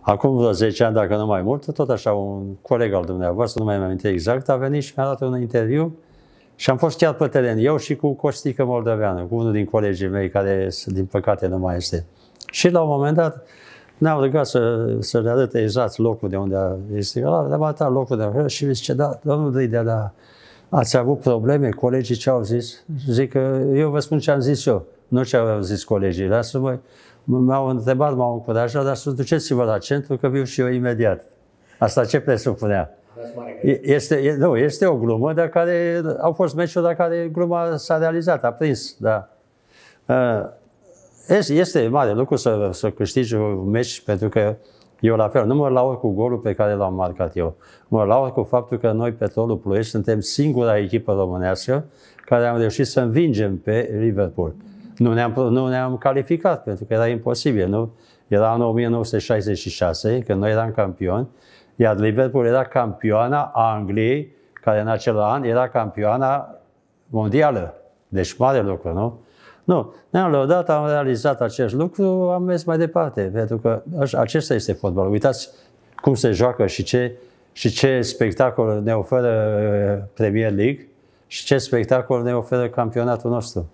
Acum vreo 10 ani, dacă nu mai mult, tot așa un coleg al dumneavoastră, nu mai am aminte exact, a venit și mi-a dat un interviu și am fost chiar pe teren, eu și cu Costică Moldoveanu, cu unul din colegii mei care, din păcate, nu mai este. Și la un moment dat ne-am rugat să, să le arăte exact locul de unde este. Le-am arătat locul de acolo și mi zice, da, domnul Dridea, da, ați avut probleme? Colegii ce au zis? Zic că eu vă spun ce am zis eu, nu ce au zis colegii. Lasă-mă, m-au întrebat, m-au încurajat, dar să duceți-vă la centru că viu și eu imediat. Asta ce presupunea? Este, nu, este o glumă, dar care au fost meciuri la care gluma s-a realizat, a prins, da. Este, este mare lucru să, să câștigi un meci, pentru că eu la fel, nu mă laur cu golul pe care l-am marcat eu. Mă laur cu faptul că noi, Petrolul Ploiești, suntem singura echipă românească care am reușit să învingem pe Liverpool nu ne-am, nu ne-am calificat, pentru că era imposibil. Nu? Era în 1966, când noi eram campioni, iar Liverpool era campioana Angliei, care în acel an era campioana mondială. Deci mare lucru, nu? Nu, ne-am lăudat, am realizat acest lucru, am mers mai departe, pentru că acesta este fotbal. Uitați cum se joacă și ce, și ce spectacol ne oferă uh, Premier League și ce spectacol ne oferă campionatul nostru.